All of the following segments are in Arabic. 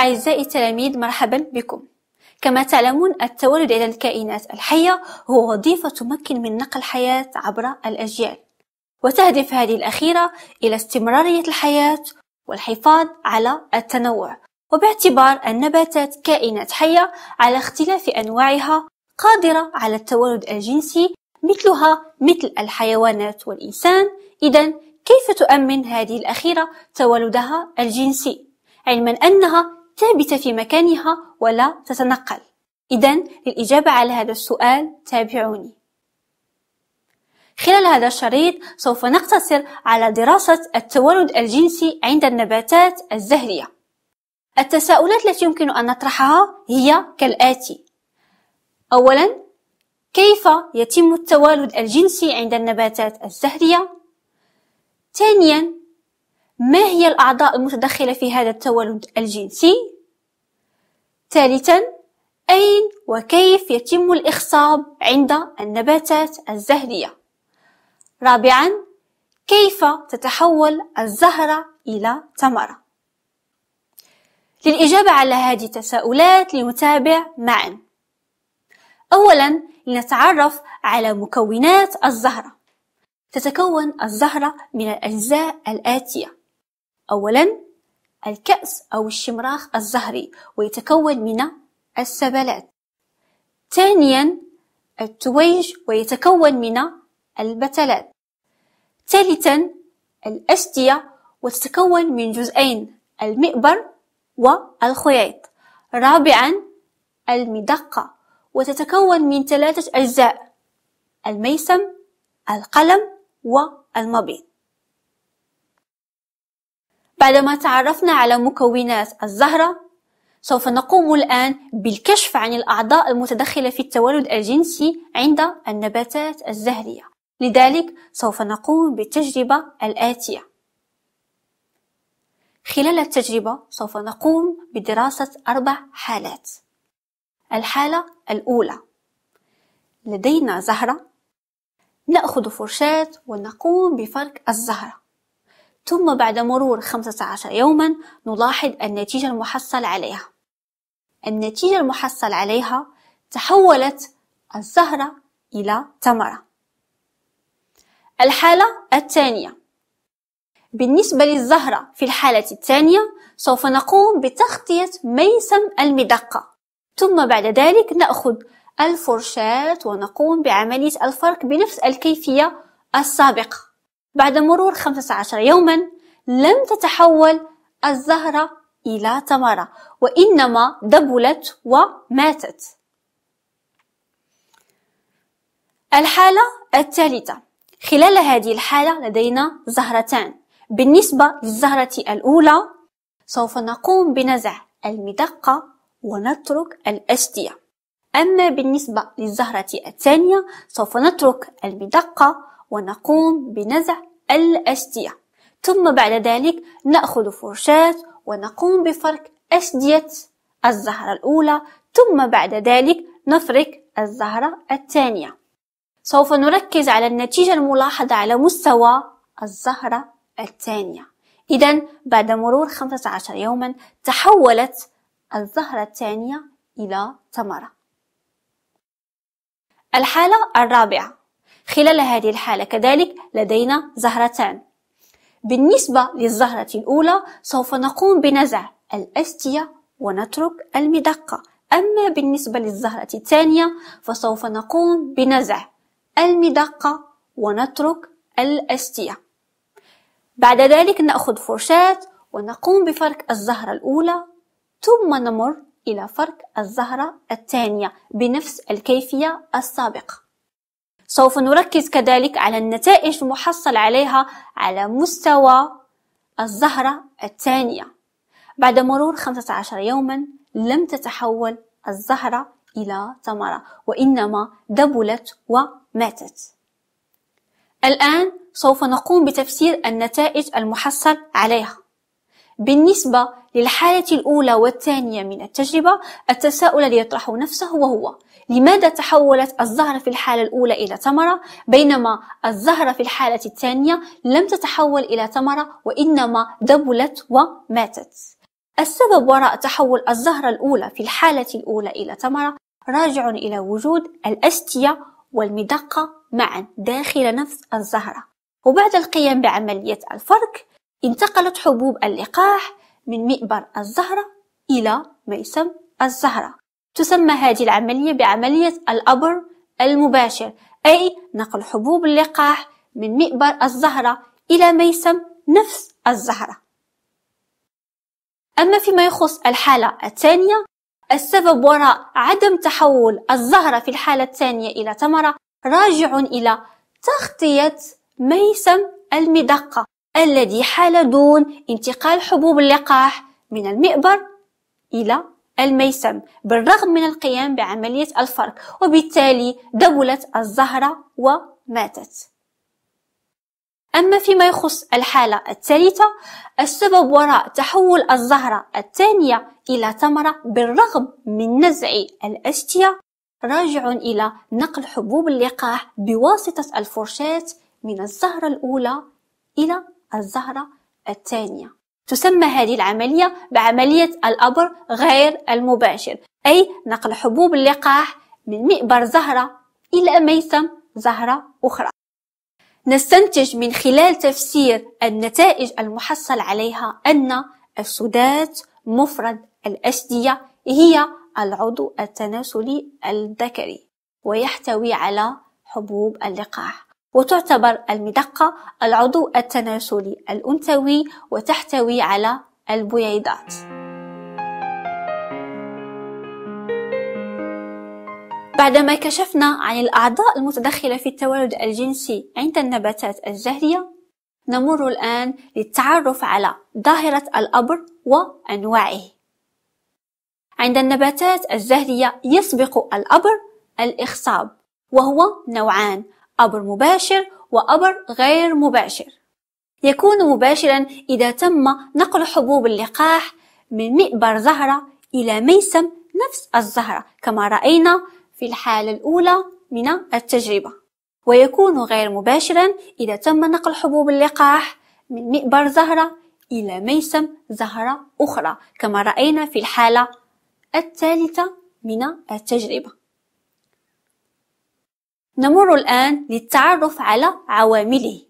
أعزائي التلاميذ مرحبا بكم كما تعلمون التولد إلى الكائنات الحية هو وظيفة تمكن من نقل حياة عبر الأجيال وتهدف هذه الأخيرة إلى استمرارية الحياة والحفاظ على التنوع وباعتبار النباتات كائنات حية على اختلاف أنواعها قادرة على التولد الجنسي مثلها مثل الحيوانات والإنسان إذا كيف تؤمن هذه الأخيرة تولدها الجنسي علما أنها ثابتة في مكانها ولا تتنقل إذا للإجابة على هذا السؤال تابعوني خلال هذا الشريط سوف نقتصر على دراسة التولد الجنسي عند النباتات الزهرية التساؤلات التي يمكن أن نطرحها هي كالآتي أولا كيف يتم التوالد الجنسي عند النباتات الزهرية؟ ثانيا ما هي الأعضاء المتدخلة في هذا التولد الجنسي؟ ثالثا أين وكيف يتم الإخصاب عند النباتات الزهرية رابعا كيف تتحول الزهرة إلى ثمرة للإجابة على هذه التساؤلات لنتابع معا أولا لنتعرف على مكونات الزهرة تتكون الزهرة من الأجزاء الآتية أولا الكأس أو الشمراخ الزهري ويتكون من السبلات ثانيا التويج ويتكون من البتلات ثالثا الأشتية وتتكون من جزئين المئبر والخيط رابعا المدقة وتتكون من ثلاثة أجزاء الميسم القلم والمبيض بعدما تعرفنا على مكونات الزهرة سوف نقوم الآن بالكشف عن الأعضاء المتدخلة في التوالد الجنسي عند النباتات الزهرية لذلك سوف نقوم بالتجربة الآتية خلال التجربة سوف نقوم بدراسة أربع حالات الحالة الأولى لدينا زهرة نأخذ فرشاة ونقوم بفرك الزهرة ثم بعد مرور 15 يوما نلاحظ النتيجة المحصل عليها النتيجة المحصل عليها تحولت الزهرة إلى ثمرة الحالة الثانية بالنسبة للزهرة في الحالة الثانية سوف نقوم بتغطية ميسم المدقة ثم بعد ذلك نأخذ الفرشاة ونقوم بعملية الفرك بنفس الكيفية السابقة بعد مرور 15 يوما لم تتحول الزهرة إلى ثمرة وإنما دبلت وماتت الحالة الثالثة خلال هذه الحالة لدينا زهرتان بالنسبة للزهرة الأولى سوف نقوم بنزع المدقة ونترك الأشتية أما بالنسبة للزهرة الثانية سوف نترك المدقة ونقوم بنزع الأشدية ثم بعد ذلك نأخذ فرشاة ونقوم بفرك أشدية الزهرة الأولى ثم بعد ذلك نفرك الزهرة الثانية سوف نركز على النتيجة الملاحظة على مستوى الزهرة الثانية إذا بعد مرور 15 يوما تحولت الزهرة الثانية إلى ثمرة الحالة الرابعة خلال هذه الحالة كذلك لدينا زهرتان بالنسبة للزهرة الأولى سوف نقوم بنزع الأستية ونترك المدقة أما بالنسبة للزهرة الثانية فسوف نقوم بنزع المدقة ونترك الأستية بعد ذلك نأخذ فرشاة ونقوم بفرك الزهرة الأولى ثم نمر إلى فرك الزهرة الثانية بنفس الكيفية السابقة سوف نركز كذلك على النتائج المحصل عليها على مستوى الزهرة الثانية بعد مرور 15 يوما لم تتحول الزهرة إلى ثمرة وإنما دبلت وماتت الآن سوف نقوم بتفسير النتائج المحصل عليها بالنسبة للحالة الأولى والثانية من التجربة التساؤل الذي يطرح نفسه وهو لماذا تحولت الزهرة في الحالة الأولى إلى ثمرة بينما الزهرة في الحالة الثانية لم تتحول إلى ثمرة وإنما دبلت وماتت السبب وراء تحول الزهرة الأولى في الحالة الأولى إلى ثمرة راجع إلى وجود الأستية والمدقة معا داخل نفس الزهرة وبعد القيام بعملية الفرك انتقلت حبوب اللقاح من مئبر الزهرة إلى ميسم الزهرة تسمى هذه العملية بعملية الأبر المباشر أي نقل حبوب اللقاح من مئبر الزهرة إلى ميسم نفس الزهرة أما فيما يخص الحالة الثانية السبب وراء عدم تحول الزهرة في الحالة الثانية إلى ثمرة راجع إلى تغطية ميسم المدقة الذي حال دون انتقال حبوب اللقاح من المئبر إلى الميسم بالرغم من القيام بعملية الفرك وبالتالي دبلت الزهرة وماتت أما فيما يخص الحالة الثالثة السبب وراء تحول الزهرة الثانية إلى ثمرة بالرغم من نزع الأشتية راجع إلى نقل حبوب اللقاح بواسطة الفرشاة من الزهرة الأولى إلى الزهرة الثانية تسمى هذه العملية بعملية الأبر غير المباشر أي نقل حبوب اللقاح من مئبر زهرة إلى ميسم زهرة أخرى نستنتج من خلال تفسير النتائج المحصل عليها أن السدات مفرد الأشدية هي العضو التناسلي الذكري ويحتوي على حبوب اللقاح وتعتبر المدقة العضو التناسلي الأنثوي وتحتوي على البويضات بعدما كشفنا عن الأعضاء المتدخلة في التوالد الجنسي عند النباتات الزهرية نمر الآن للتعرف على ظاهرة الأبر وأنواعه عند النباتات الزهرية يسبق الأبر الإخصاب وهو نوعان أبر مباشر وأبر غير مباشر يكون مباشرا إذا تم نقل حبوب اللقاح من مئبر زهرة إلى ميسم نفس الزهرة كما رأينا في الحالة الأولى من التجربة ويكون غير مباشرا إذا تم نقل حبوب اللقاح من مئبر زهرة إلى ميسم زهرة أخرى كما رأينا في الحالة الثالثة من التجربة نمر الآن للتعرف على عوامله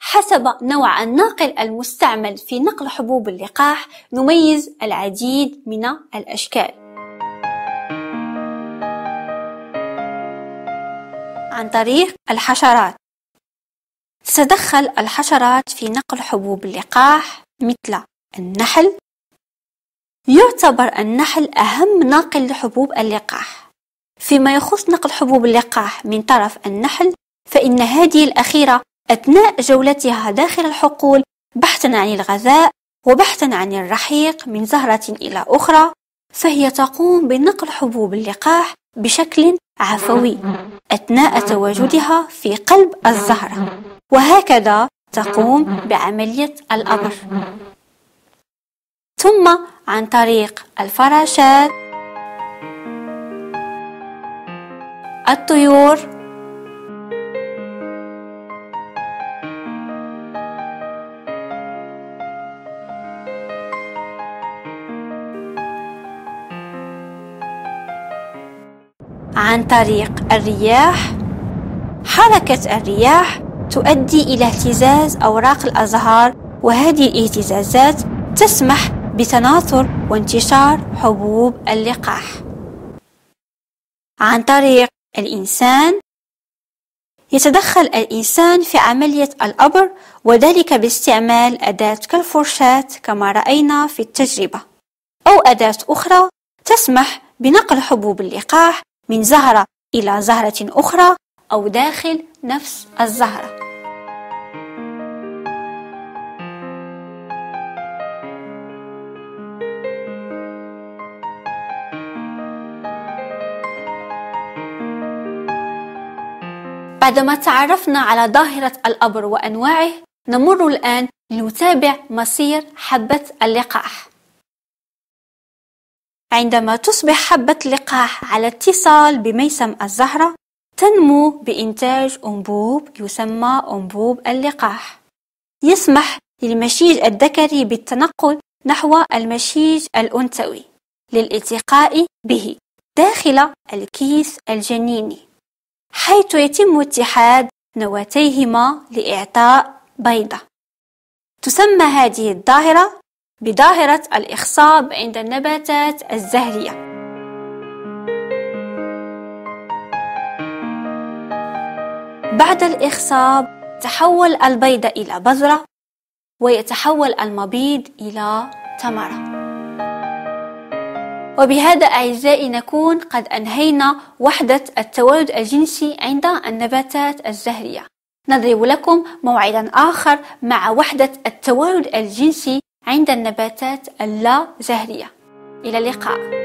حسب نوع الناقل المستعمل في نقل حبوب اللقاح نميز العديد من الأشكال عن طريق الحشرات تتدخل الحشرات في نقل حبوب اللقاح مثل النحل يعتبر النحل أهم ناقل لحبوب اللقاح فيما يخص نقل حبوب اللقاح من طرف النحل فإن هذه الأخيرة أثناء جولتها داخل الحقول بحثا عن الغذاء وبحثا عن الرحيق من زهرة إلى أخرى فهي تقوم بنقل حبوب اللقاح بشكل عفوي أثناء تواجدها في قلب الزهرة وهكذا تقوم بعملية الأمر ثم عن طريق الفراشات الطيور عن طريق الرياح حركة الرياح تؤدي إلى اهتزاز أوراق الأزهار وهذه الاهتزازات تسمح بتناثر وانتشار حبوب اللقاح عن طريق الإنسان يتدخل الإنسان في عملية الأبر وذلك باستعمال أداة كالفرشاة كما رأينا في التجربة أو أداة أخرى تسمح بنقل حبوب اللقاح من زهرة إلى زهرة أخرى أو داخل نفس الزهرة بعدما تعرفنا على ظاهرة الأبر وأنواعه نمر الآن لنتابع مصير حبة اللقاح عندما تصبح حبة اللقاح على اتصال بميسم الزهرة تنمو بإنتاج أنبوب يسمى أنبوب اللقاح يسمح للمشيج الذكري بالتنقل نحو المشيج الأنثوي للالتقاء به داخل الكيس الجنيني حيث يتم اتحاد نواتيهما لإعطاء بيضة تسمى هذه الظاهرة بظاهرة الإخصاب عند النباتات الزهرية بعد الإخصاب تحول البيضة إلى بذرة ويتحول المبيض إلى ثمرة وبهذا أعزائي نكون قد أنهينا وحدة التوارد الجنسي عند النباتات الزهرية نضرب لكم موعدا آخر مع وحدة التوارد الجنسي عند النباتات اللا زهرية إلى اللقاء